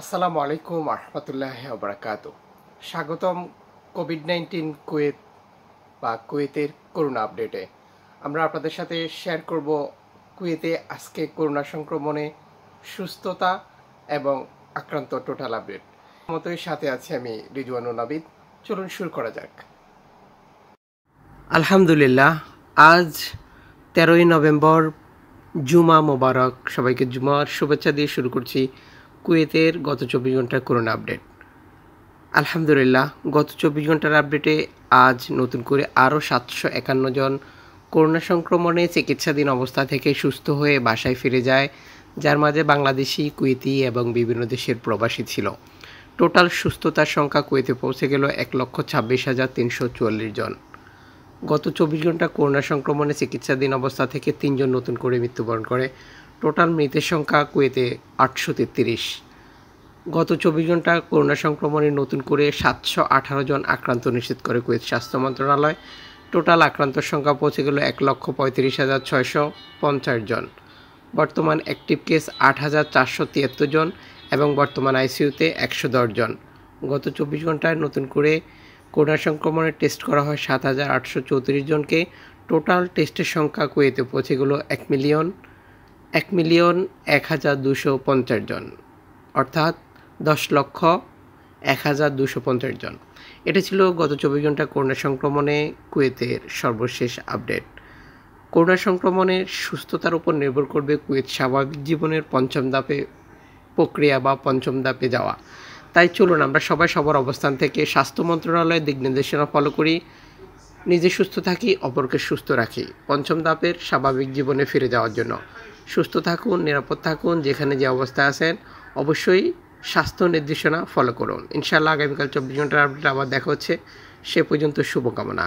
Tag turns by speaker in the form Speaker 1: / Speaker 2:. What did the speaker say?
Speaker 1: আসসালামু আলাইকুম আহমতুল্লাহ আবরাকাত স্বাগতম কোভিড নাইন্টিন কুয়েত বা কুয়েতের করোনা আপডেটে আমরা আপনাদের সাথে শেয়ার করব কুয়েতে আজকে করোনা সংক্রমণে সুস্থতা এবং আক্রান্ত টোটাল আপডেট মতোই সাথে আছি আমি রিজওয়ানু নাবিদ চলুন শুরু করা যাক আলহামদুলিল্লাহ আজ তেরোই নভেম্বর জুমা মোবারক সবাইকে জুমার শুভেচ্ছা দিয়ে শুরু করছি কুয়েতের গত চব্বিশ ঘন্টার করোনা আপডেট আলহামদুলিল্লাহ গত চব্বিশ ঘন্টার আপডেটে আজ নতুন করে আরও সাতশো একান্ন জন করোনা সংক্রমণে চিকিৎসাধীন অবস্থা থেকে সুস্থ হয়ে বাসায় ফিরে যায় যার মাঝে বাংলাদেশি কুয়েতি এবং বিভিন্ন দেশের প্রবাসী ছিল টোটাল সুস্থতার সংখ্যা কুয়েতে পৌঁছে গেল এক লক্ষ ছাব্বিশ হাজার তিনশো চুয়াল্লিশ জন গত চব্বিশ ঘন্টা করোনা সংক্রমণে চিকিৎসাধীন অবস্থা থেকে তিনজন নতুন করে মৃত্যুবরণ করে টোটাল মৃতের সংখ্যা কুয়েতে আটশো তেত্রিশ গত চব্বিশ ঘন্টা করোনা সংক্রমণে নতুন করে সাতশো আঠারো জন আক্রান্ত নিশ্চিত করে কুয়েত স্বাস্থ্য মন্ত্রণালয় টোটাল আক্রান্তর সংখ্যা পৌঁছে গেল এক লক্ষ পঁয়ত্রিশ হাজার ছয়শো পঞ্চাশ জন বর্তমান অ্যাক্টিভ কেস আট হাজার চারশো তিয়াত্তর জন এবং বর্তমান আইসিইউতে একশো দশ জন গত চব্বিশ ঘন্টায় নতুন করে করোনা সংক্রমণের টেস্ট করা হয় সাত হাজার আটশো চৌত্রিশ জনকে টোটাল টেস্টের সংখ্যা কুয়েতে পৌঁছে গেল এক মিলিয়ন এক মিলিয়ন এক হাজার দুশো পঞ্চাশ জন অর্থাৎ দশ লক্ষ এক হাজার দুশো পঞ্চাশ জন এটা ছিল গত চব্বিশ ঘন্টা করোনা সংক্রমণে কুয়েতের সর্বশেষ আপডেট করোনা সংক্রমণের সুস্থতার উপর নির্ভর করবে কুয়েত স্বাভাবিক জীবনের পঞ্চম ধাপে প্রক্রিয়া বা পঞ্চম ধাপে যাওয়া তাই চলুন আমরা সবাই সবার অবস্থান থেকে স্বাস্থ্য মন্ত্রণালয়ের দিক নির্দেশনা ফলো করি নিজে সুস্থ থাকি অপরকে সুস্থ রাখি পঞ্চম ধাপের স্বাভাবিক জীবনে ফিরে যাওয়ার জন্য সুস্থ থাকুন নিরাপদ থাকুন যেখানে যে অবস্থায় আছেন অবশ্যই স্বাস্থ্য নির্দেশনা ফলো করুন ইনশাআল্লাহ আগামীকাল চব্বিশ ঘন্টার আপডেট আবার দেখা হচ্ছে সে পর্যন্ত শুভকামনা